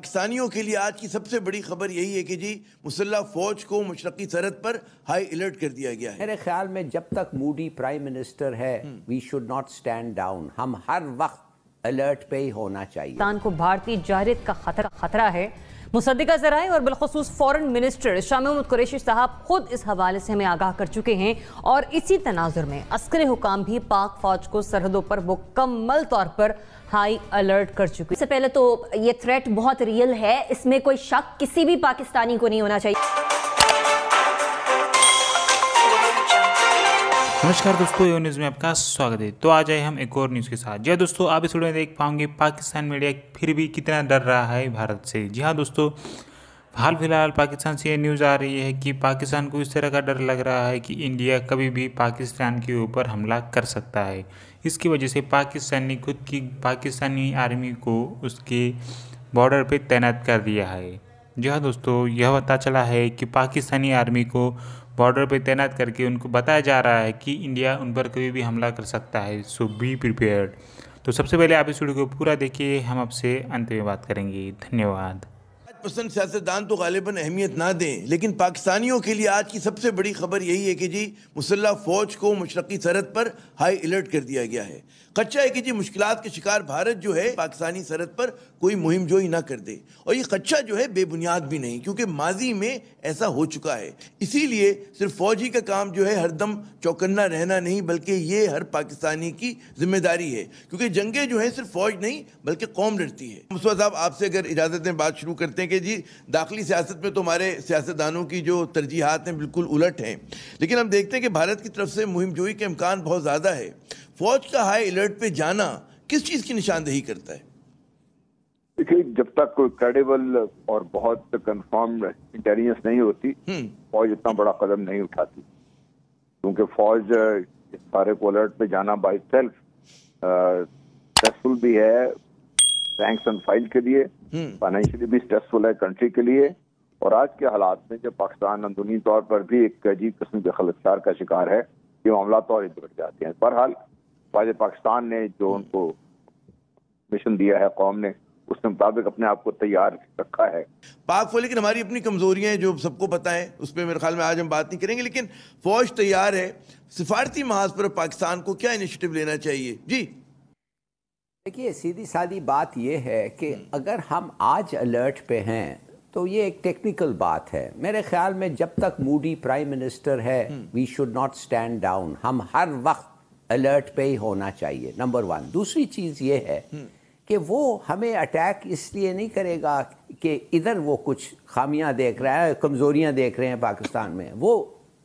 पाकिस्तानियों के लिए आज की सबसे बड़ी खबर यही है कि जी मुसल्ला फौज को मशरकी सरहद पर हाई अलर्ट कर दिया गया है मेरे ख्याल में जब तक मूडी प्राइम मिनिस्टर है we should not stand down हम हर वक्त अलर्ट पे ही होना चाहिए को भारतीय जाहिरत का खतरा खतरा है मुसदा जराए और बिलखसूस फॉरन मिनिस्टर शाह महमूद कुरेशी साहब खुद इस हवाले से हमें आगाह कर चुके हैं और इसी तनाजुर में अस्कर हुकाम भी पाक फौज को सरहदों पर मुकम्मल तौर पर हाई अलर्ट कर चुके इससे पहले तो ये थ्रेट बहुत रियल है इसमें कोई शक किसी भी पाकिस्तानी को नहीं होना चाहिए नमस्कार दोस्तों यो न्यूज़ में आपका स्वागत है तो आज आए हम एक और न्यूज़ के साथ जी हाँ दोस्तों आप इस वीडियो में देख पाओगे पाकिस्तान मीडिया फिर भी कितना डर रहा है भारत से जी हाँ दोस्तों हाल फिलहाल पाकिस्तान से ये न्यूज़ आ रही है कि पाकिस्तान को इस तरह का डर लग रहा है कि इंडिया कभी भी पाकिस्तान के ऊपर हमला कर सकता है इसकी वजह से पाकिस्तान ने खुद की पाकिस्तानी आर्मी को उसके बॉर्डर पर तैनात कर दिया है जी हाँ दोस्तों यह पता चला है कि पाकिस्तानी आर्मी को बॉर्डर पर तैनात करके उनको बताया जा रहा है कि इंडिया उन पर कभी भी हमला कर सकता है सो बी प्रिपेयर्ड तो सबसे पहले आप इस वीडियो को पूरा देखिए हम आपसे अंत में बात करेंगे धन्यवाद पसंद सियासतदान तो गालिबा अहमियत ना दें लेकिन पाकिस्तानियों के लिए आज की सबसे बड़ी खबर यही है कि जी मुसल्ह फ़ौज को मशरक़ी सरहद पर हाई अलर्ट कर दिया गया है खदशा है कि जी मुश्किल के शिकार भारत जो है पाकिस्तानी सरहद पर कोई मुहिम जोई ना कर दे और ये खदशा जो है बेबुनियाद भी नहीं क्योंकि माजी में ऐसा हो चुका है इसीलिए सिर्फ फौजी का काम जो है हरदम चौकन्ना रहना नहीं बल्कि ये हर पाकिस्तानी की जिम्मेदारी है क्योंकि जंगे जो है सिर्फ फौज नहीं बल्कि कौम लड़ती है मुस्वा साहब आपसे अगर इजाज़त में बात शुरू करते हैं कि जी दाखिली सियासत में तो हमारे सियासतदानों की जो तरजीहत हैं बिल्कुल उलट हैं लेकिन हम देखते हैं कि भारत की तरफ से मुहिम जोई के इम्कान बहुत ज़्यादा है फ़ौज का हाई अलर्ट पर जाना किस चीज़ की निशानदेही करता है देखिए जब तक कोई क्रेडिबल और बहुत कंफर्म इंटेलिजेंस नहीं होती हम्म। फौज इतना बड़ा कदम नहीं उठाती क्योंकि फौज इस बारे को अलर्ट पे जाना बाई सेल्फ सक्सेसफुल भी है रैंक्स एंड फाइल के लिए फाइनेंशियली हम्म। भी स्ट्रेसफुल है कंट्री के लिए और आज के हालात में जब पाकिस्तान अंदरूनी तौर पर भी एक अजीब किस्म के खलतार का शिकार है ये मामला तो और बिगड़ जाते हैं बहरहाल वाज पाकिस्तान ने जो हम्म। उनको मिशन दिया है कौम ने उसके मुताबिक अपने आप को तैयार रखा है पाक फौज लेकिन हमारी अपनी कमजोरियां जो सबको पता है उस पर मेरे ख्याल में आज हम बात नहीं करेंगे लेकिन फौज तैयार है सिफारती महाज पर पाकिस्तान को क्या इनिशिएटिव लेना चाहिए जी देखिए सीधी सादी बात यह है कि हम्म। अगर हम आज अलर्ट पे हैं तो ये एक टेक्निकल बात है मेरे ख्याल में जब तक मूडी प्राइम मिनिस्टर है we should not stand down हम हर वक्त अलर्ट पे ही होना चाहिए नंबर वन दूसरी चीज़ ये है हम्म। कि वो हमें अटैक इसलिए नहीं करेगा कि इधर वो कुछ खामियां देख रहा है कमज़ोरियां देख रहे हैं पाकिस्तान में वो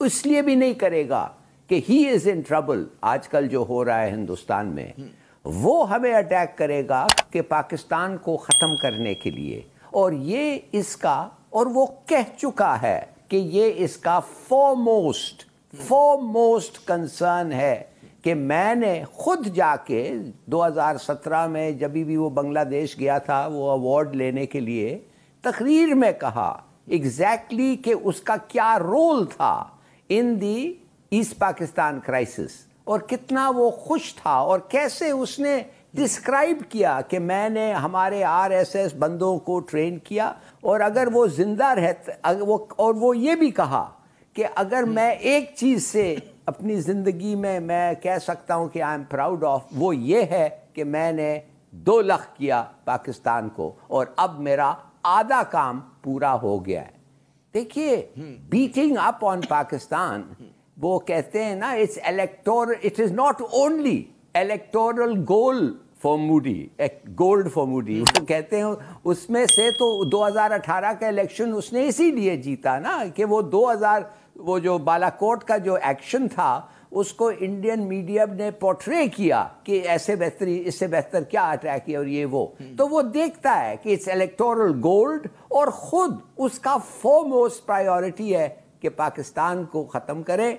इसलिए भी नहीं करेगा कि ही इज़ इन ट्रबल आजकल जो हो रहा है हिंदुस्तान में हम्म। वो हमें अटैक करेगा कि पाकिस्तान को ख़त्म करने के लिए और ये इसका और वो कह चुका है कि ये इसका फॉरमोस्ट फॉरमोस्ट कंसर्न है कि मैंने खुद जाके 2017 में जब भी वो बांग्लादेश गया था वो अवार्ड लेने के लिए तकरीर में कहा एग्जैक्टली exactly कि उसका क्या रोल था in the East Pakistan crisis और कितना वो खुश था और कैसे उसने डिस्क्राइब किया कि मैंने हमारे आरएसएस बंदों को ट्रेन किया और अगर वो जिंदा रहते वो और वो ये भी कहा कि अगर हम्म। मैं एक चीज़ से अपनी ज़िंदगी में मैं कह सकता हूँ कि आई एम प्राउड ऑफ वो ये है कि मैंने दो लख किया पाकिस्तान को और अब मेरा आधा काम पूरा हो गया है देखिए beating up on Pakistan hmm. वो कहते हैं ना it's elector it is not only electoral goal for Modi gold for Modi वो कहते हैं उसमें से तो 2018 का इलेक्शन उसने इसीलिए जीता ना कि वो 2000 वो जो बालाकोट का जो एक्शन था उसको इंडियन मीडिया ने पोर्ट्रे किया कि ऐसे बेहतरी इससे बेहतर क्या अटैक है और ये वो hmm. तो वो देखता है कि इट्स इलेक्टोरल गोल्ड और खुद उसका फोमोस्ट प्रायोरिटी है कि पाकिस्तान को ख़त्म करें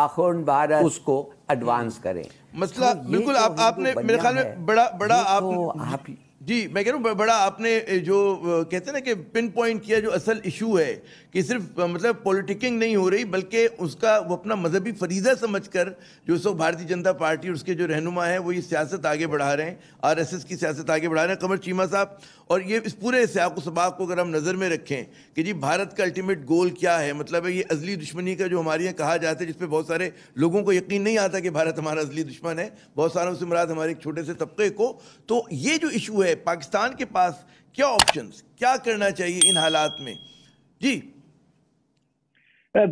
आखिर भारत उसको एडवांस करें मसला तो बिल्कुल तो आप आपने तो मेरे ख्याल में बड़ा बड़ा आप, आप जी मैं कह रहा हूँ बड़ा आपने जो कहते हैं ना कि पिन पॉइंट किया जो असल इशू है कि सिर्फ मतलब पॉलिटिकिंग नहीं हो रही बल्कि उसका वो अपना मजहबी फरीजा समझ कर जो सो भारतीय जनता पार्टी और उसके जो रहनुमा हैं वो ये सियासत आगे बढ़ा रहे हैं आरएसएस की सियासत आगे बढ़ा रहे हैं कमर चीमा साहब और ये इस पूरे सियाक सबाक को अगर हम नज़र में रखें कि जी भारत का अल्टीमेट गोल क्या है मतलब है ये अजली दुश्मनी का जो हमारे यहाँ कहा जाता है जिसपे बहुत सारे लोगों को यकीन नहीं आता कि भारत हमारा अजली दुश्मन है बहुत सारों से मुराद हमारे एक छोटे से तबके को तो ये जो इशू है पाकिस्तान के पास क्या ऑप्शन क्या करना चाहिए इन हालात में जी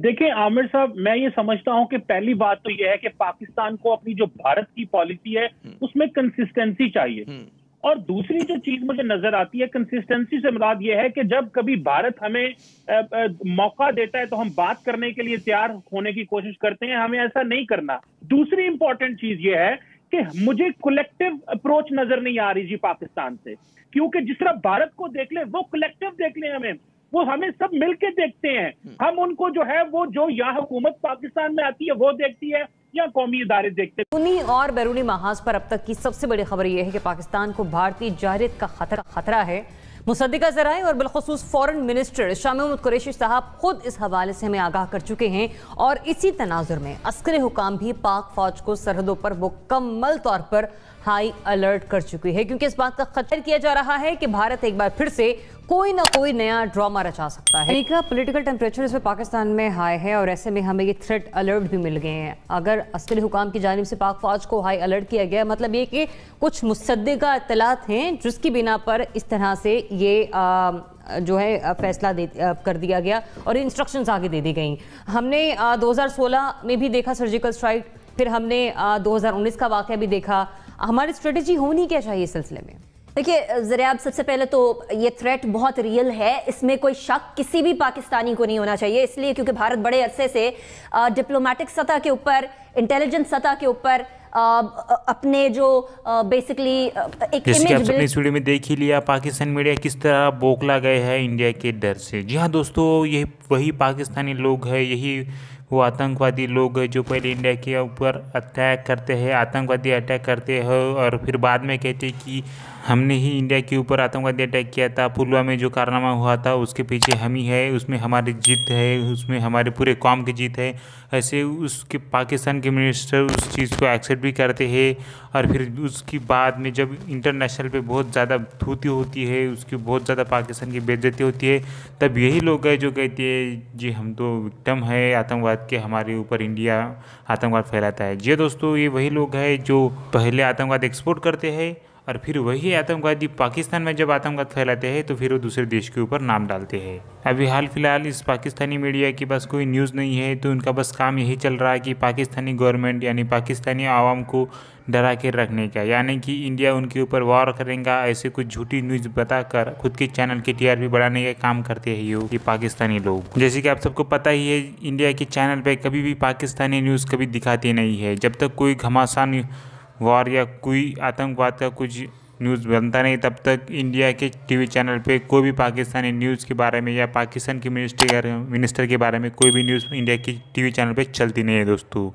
देखिए आमिर साहब मैं ये समझता हूं कि पहली बात तो यह है कि पाकिस्तान को अपनी जो भारत की पॉलिसी है हम्म। उसमें कंसिस्टेंसी चाहिए हम्म। और दूसरी जो चीज मुझे नजर आती है कंसिस्टेंसी से मुराद यह है कि जब कभी भारत हमें आ, आ, मौका देता है तो हम बात करने के लिए तैयार होने की कोशिश करते हैं हमें ऐसा नहीं करना दूसरी इंपॉर्टेंट चीज यह है कि मुझे कलेक्टिव अप्रोच नजर नहीं आ रही जी पाकिस्तान से क्योंकि जिस तरह भारत को देख ले वो कलेक्टिव देख ले हमें वो हमें सब मिलके देखते हैं हम उनको जो है वो जो यहाँ हुकूमत पाकिस्तान में आती है वो देखती है या कौमी इदारे देखते हैं उन्हीं और बैरूनी महाज पर अब तक की सबसे बड़ी खबर यह है कि पाकिस्तान को भारतीय जाहिरत का खतरा खतरा है मुसदिका जराए और बिलखसूस फॉरन मिनिस्टर शाम महमूद कुरेशी साहब खुद इस हवाले से हमें आगाह कर चुके हैं और इसी तनाजर में अस्कर हुकाम भी पाक फौज को सरहदों पर मुकम्मल तौर पर हाई अलर्ट कर चुकी है क्योंकि इस बात का खतर किया जा रहा है कि भारत एक बार फिर से कोई ना कोई नया ड्रामा रचा सकता है अमेरिका पॉलिटिकल टेम्परेचर इस पाकिस्तान में हाई है और ऐसे में हमें ये थ्रेट अलर्ट भी मिल गए हैं अगर अस्करी हुकाम की जानब से पाक फौज को हाई अलर्ट किया गया मतलब ये कि कुछ मुसदा इतलात हैं जिसकी बिना पर इस तरह से ये आ, जो है फैसला दे कर दिया गया और इंस्ट्रक्शंस आगे दे दी गई हमने सोलह में भी देखा सर्जिकल स्ट्राइक फिर हमने उन्नीस का वाक़ भी देखा हमारी स्ट्रेटजी होनी क्या चाहिए इस सिलसिले में देखिए जरियाब सबसे पहले तो ये थ्रेट बहुत रियल है इसमें कोई शक किसी भी पाकिस्तानी को नहीं होना चाहिए इसलिए क्योंकि भारत बड़े अरसे से डिप्लोमेटिक सतह के ऊपर इंटेलिजेंस सतह के ऊपर अपने जो बेसिकली एक जैसे कि आपने इस वीडियो में देख ही लिया पाकिस्तान मीडिया किस तरह बोखला गए है इंडिया के डर से जी हाँ दोस्तों यही वही पाकिस्तानी लोग हैं यही वो आतंकवादी लोग जो पहले इंडिया के ऊपर अटैक करते हैं आतंकवादी अटैक करते हैं और फिर बाद में कहते हैं कि हमने ही इंडिया के ऊपर आतंकवादी अटैक किया था पुलवा में जो कारनामा हुआ था उसके पीछे हम ही है उसमें हमारी जीत है उसमें हमारे पूरे कौम की जीत है ऐसे उसके पाकिस्तान के मिनिस्टर उस चीज़ को एक्सेप्ट भी करते हैं और फिर उसकी बाद में जब इंटरनेशनल पे बहुत ज़्यादा थूती होती है उसकी बहुत ज़्यादा पाकिस्तान की बेजती होती है तब यही लोग है जो कहते हैं जी हम तो विक्टम है आतंकवाद आतंकवाद के हमारे ऊपर इंडिया आतंकवाद फैलाता है जी दोस्तों ये वही लोग हैं जो पहले आतंकवाद एक्सपोर्ट करते हैं और फिर वही आतंकवादी पाकिस्तान में जब आतंकवाद फैलाते हैं तो फिर वो दूसरे देश के ऊपर नाम डालते हैं अभी हाल फिलहाल इस पाकिस्तानी मीडिया के पास कोई न्यूज़ नहीं है तो उनका बस काम यही चल रहा है कि पाकिस्तानी गवर्नमेंट यानी पाकिस्तानी आवाम को डरा के रखने का यानी कि इंडिया उनके ऊपर वॉर करेगा ऐसे कुछ झूठी न्यूज़ बताकर खुद के चैनल आर टीआरपी बढ़ाने का काम करते हैं ये ये पाकिस्तानी लोग जैसे कि आप सबको पता ही है इंडिया के चैनल पर कभी भी पाकिस्तानी न्यूज़ कभी दिखाती नहीं है जब तक कोई घमासान वॉर या कोई आतंकवाद का कुछ न्यूज़ बनता नहीं तब तक इंडिया के टीवी चैनल पे कोई भी पाकिस्तानी न्यूज़ के बारे में या पाकिस्तान के मिनिस्टर मिनिस्टर के बारे में कोई भी न्यूज़ इंडिया की टीवी चैनल पे चलती नहीं है दोस्तों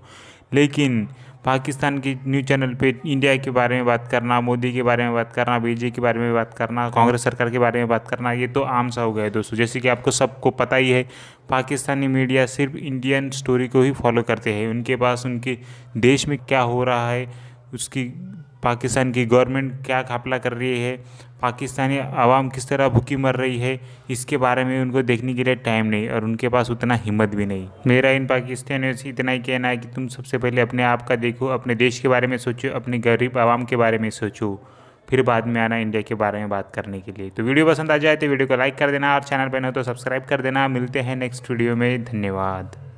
लेकिन पाकिस्तान के न्यूज़ चैनल पे इंडिया के बारे में बात करना मोदी के बारे में बात करना बीजे के बारे में बात करना कांग्रेस सरकार के बारे में बात करना ये तो आम सा हो गया है दोस्तों जैसे कि आपको सबको पता ही है पाकिस्तानी मीडिया सिर्फ इंडियन स्टोरी को ही फॉलो करते हैं उनके पास उनके देश में क्या हो रहा है उसकी पाकिस्तान की गवर्नमेंट क्या घापला कर रही है पाकिस्तानी आवाम किस तरह भूखी मर रही है इसके बारे में उनको देखने के लिए टाइम नहीं और उनके पास उतना हिम्मत भी नहीं मेरा इन पाकिस्तानियों से इतना ही कहना है कि तुम सबसे पहले अपने आप का देखो अपने देश के बारे में सोचो अपने गरीब आवाम के बारे में सोचो फिर बाद में आना इंडिया के बारे में बात करने के लिए तो वीडियो पसंद आ जाए तो वीडियो को लाइक कर देना और चैनल पर न हो तो सब्सक्राइब कर देना मिलते हैं नेक्स्ट वीडियो में धन्यवाद